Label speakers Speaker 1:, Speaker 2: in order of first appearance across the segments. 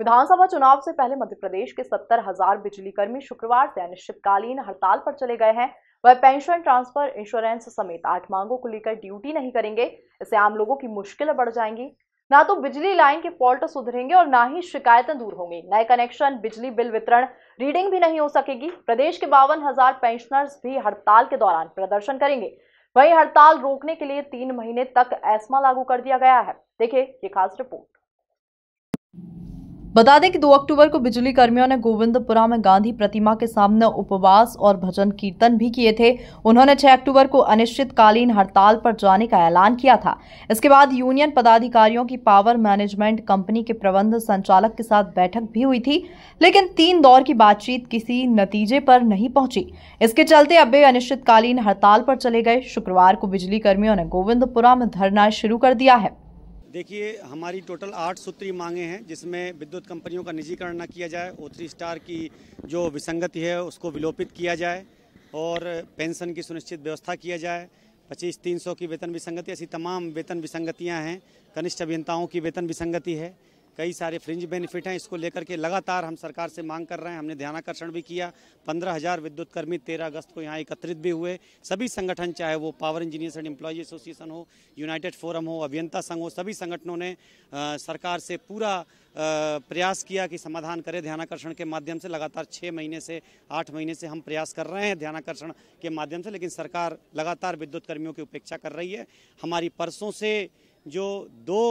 Speaker 1: विधानसभा चुनाव से पहले मध्य प्रदेश के सत्तर हजार बिजली कर्मी शुक्रवार से अनिश्चितकालीन हड़ताल पर चले गए हैं वह पेंशन ट्रांसफर इंश्योरेंस समेत आठ मांगों को लेकर ड्यूटी नहीं करेंगे इससे आम लोगों की मुश्किलें बढ़ जाएंगी ना तो बिजली लाइन के फॉल्ट सुधरेंगे और ना ही शिकायतें दूर होंगी नए कनेक्शन बिजली बिल वितरण रीडिंग भी नहीं हो सकेगी प्रदेश के बावन हजार पेंशनर्स भी हड़ताल के दौरान प्रदर्शन करेंगे वहीं हड़ताल रोकने के लिए तीन महीने तक एस्मा लागू कर दिया गया है देखिए ये खास रिपोर्ट
Speaker 2: बता दें कि 2 अक्टूबर को बिजली कर्मियों ने गोविंदपुरा में गांधी प्रतिमा के सामने उपवास और भजन कीर्तन भी किए थे उन्होंने 6 अक्टूबर को अनिश्चितकालीन हड़ताल पर जाने का ऐलान किया था इसके बाद यूनियन पदाधिकारियों की पावर मैनेजमेंट कंपनी के प्रबंध संचालक के साथ बैठक भी हुई थी लेकिन तीन दौर की बातचीत किसी नतीजे पर नहीं पहुंची इसके चलते अब वे अनिश्चितकालीन हड़ताल पर चले गए शुक्रवार को बिजली कर्मियों ने गोविंदपुरा में धरना शुरू कर दिया है
Speaker 3: देखिए हमारी टोटल आठ सूत्री मांगे हैं जिसमें विद्युत कंपनियों का निजीकरण न किया जाए ओ थ्री स्टार की जो विसंगति है उसको विलोपित किया जाए और पेंशन की सुनिश्चित व्यवस्था किया जाए पच्चीस तीन सौ की वेतन विसंगति ऐसी तमाम वेतन विसंगतियाँ हैं कनिष्ठ अभियंताओं की वेतन विसंगति है कई सारे फ्रिंज बेनिफिट हैं इसको लेकर के लगातार हम सरकार से मांग कर रहे हैं हमने ध्यानाकर्षण भी किया पंद्रह हज़ार विद्युत कर्मी तेरह अगस्त को यहाँ एकत्रित भी हुए सभी संगठन चाहे वो power engineers and employees association हो यूनाइटेड फोरम हो अभियंता संघ हो सभी संगठनों ने आ, सरकार से पूरा प्रयास किया कि समाधान करे ध्यानाकर्षण के माध्यम से लगातार छः महीने से आठ महीने से हम प्रयास कर रहे हैं ध्यानाकर्षण के माध्यम से लेकिन सरकार लगातार विद्युत कर्मियों की उपेक्षा कर रही है हमारी परसों से जो दो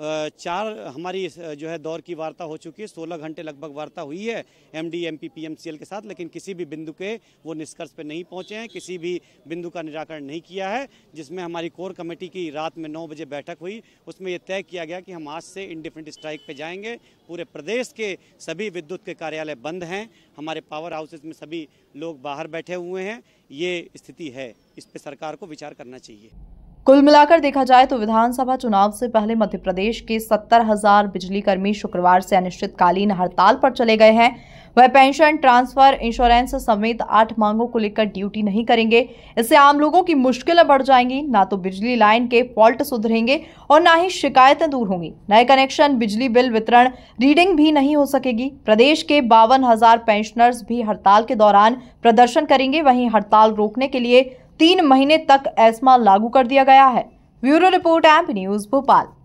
Speaker 3: चार हमारी जो है दौर की वार्ता हो चुकी है सोलह घंटे लगभग वार्ता हुई है M D M P P M C L के साथ लेकिन किसी भी बिंदु के वो निष्कर्ष पर नहीं पहुंचे हैं किसी भी बिंदु का निराकरण नहीं किया है जिसमें हमारी कोर कमेटी की रात में नौ बजे बैठक हुई उसमें यह तय किया गया कि हम आज से इंडिफेंट स्ट्राइक पर जाएंगे पूरे प्रदेश के सभी विद्युत के कार्यालय बंद हैं हमारे पावर हाउसेज में सभी लोग बाहर बैठे हुए हैं ये स्थिति है इस पर सरकार को विचार करना चाहिए
Speaker 1: कुल
Speaker 2: मिलाकर देखा जाए तो विधानसभा चुनाव से पहले मध्य प्रदेश के सत्तर हजार बिजली कर्मी शुक्रवार से अनिश्चितकालीन हड़ताल पर चले गए हैं वह पेंशन ट्रांसफर इंश्योरेंस समेत आठ मांगों को लेकर ड्यूटी नहीं करेंगे इससे आम लोगों की मुश्किलें बढ़ जाएंगी ना तो बिजली लाइन के फॉल्ट सुधरेंगे और ना ही शिकायतें दूर होंगी नए कनेक्शन बिजली बिल वितरण रीडिंग भी नहीं हो सकेगी प्रदेश के बावन हजार पेंशनर्स भी हड़ताल के दौरान प्रदर्शन करेंगे वहीं हड़ताल रोकने के लिए तीन महीने तक एस्मा लागू कर दिया गया है bureau report MP news Bhopal